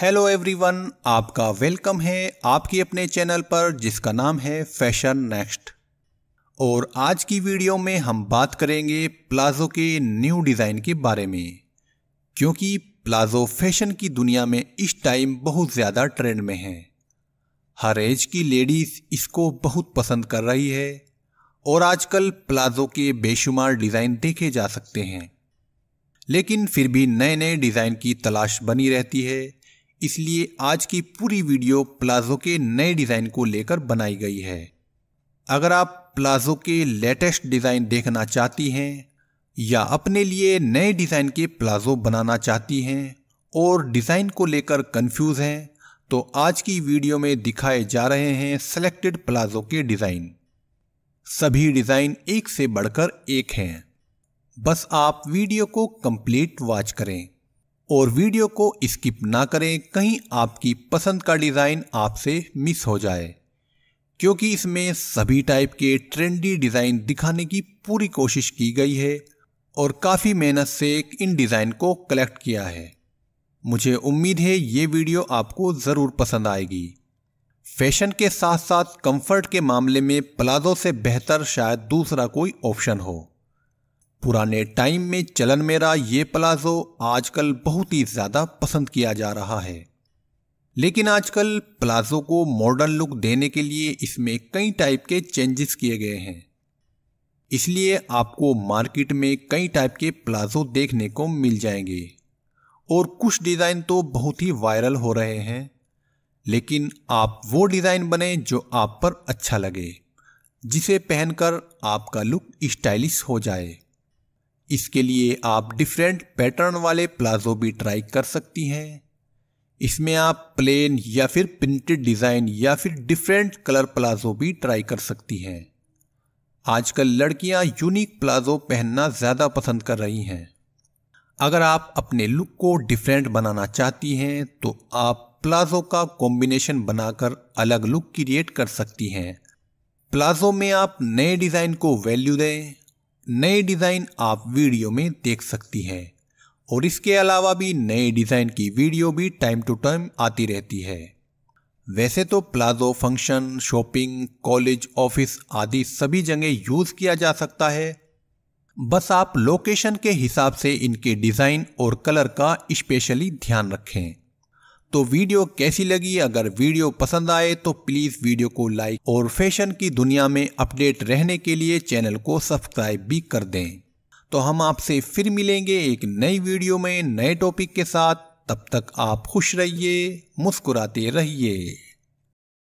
hello everyone आपका welcome है आपके अपने चैनल पर जिसका नाम है फैशन नेक्स्ट और आज की वीडियो में हम बात करेंगे प्लाज़ो के न्यू डिज़ाइन के बारे में क्योंकि प्लाज़ो फैशन की दुनिया में इस टाइम बहुत ज़्यादा ट्रेंड में है हर एज की लेडीज़ इसको बहुत पसंद कर रही है और आजकल प्लाज़ो के बेशुमार डिज़ाइन देखे जा सकते हैं लेकिन फिर भी नए नए डिज़ाइन की तलाश बनी रहती है इसलिए आज की पूरी वीडियो प्लाजो के नए डिज़ाइन को लेकर बनाई गई है अगर आप प्लाजो के लेटेस्ट डिज़ाइन देखना चाहती हैं या अपने लिए नए डिज़ाइन के प्लाजो बनाना चाहती हैं और डिज़ाइन को लेकर कंफ्यूज हैं तो आज की वीडियो में दिखाए जा रहे हैं सिलेक्टेड प्लाजो के डिज़ाइन सभी डिज़ाइन एक से बढ़कर एक हैं बस आप वीडियो को कंप्लीट वॉच करें और वीडियो को स्किप ना करें कहीं आपकी पसंद का डिज़ाइन आपसे मिस हो जाए क्योंकि इसमें सभी टाइप के ट्रेंडी डिज़ाइन दिखाने की पूरी कोशिश की गई है और काफ़ी मेहनत से इन डिज़ाइन को कलेक्ट किया है मुझे उम्मीद है ये वीडियो आपको ज़रूर पसंद आएगी फैशन के साथ साथ कंफर्ट के मामले में प्लाजो से बेहतर शायद दूसरा कोई ऑप्शन हो पुराने टाइम में चलन में रहा ये प्लाजो आजकल बहुत ही ज़्यादा पसंद किया जा रहा है लेकिन आजकल प्लाजो को मॉडर्न लुक देने के लिए इसमें कई टाइप के चेंजेस किए गए हैं इसलिए आपको मार्केट में कई टाइप के प्लाजो देखने को मिल जाएंगे और कुछ डिज़ाइन तो बहुत ही वायरल हो रहे हैं लेकिन आप वो डिज़ाइन बने जो आप पर अच्छा लगे जिसे पहनकर आपका लुक स्टाइलिश हो जाए इसके लिए आप डिफरेंट पैटर्न वाले प्लाजो भी ट्राई कर सकती हैं इसमें आप प्लेन या फिर प्रिंटेड डिज़ाइन या फिर डिफरेंट कलर प्लाजो भी ट्राई कर सकती हैं आजकल लड़कियां यूनिक प्लाजो पहनना ज़्यादा पसंद कर रही हैं अगर आप अपने लुक को डिफरेंट बनाना चाहती हैं तो आप प्लाजो का कॉम्बिनेशन बनाकर अलग लुक क्रिएट कर सकती हैं प्लाजो में आप नए डिज़ाइन को वैल्यू दें नए डिज़ाइन आप वीडियो में देख सकती हैं और इसके अलावा भी नए डिज़ाइन की वीडियो भी टाइम टू टाइम आती रहती है वैसे तो palazzo function shopping college office आदि सभी जगह यूज़ किया जा सकता है बस आप लोकेशन के हिसाब से इनके डिज़ाइन और कलर का स्पेशली ध्यान रखें तो वीडियो कैसी लगी अगर वीडियो पसंद आए तो प्लीज वीडियो को लाइक और फैशन की दुनिया में अपडेट रहने के लिए चैनल को सब्सक्राइब भी कर दें तो हम आपसे फिर मिलेंगे एक नई वीडियो में नए टॉपिक के साथ तब तक आप खुश रहिए मुस्कुराते रहिए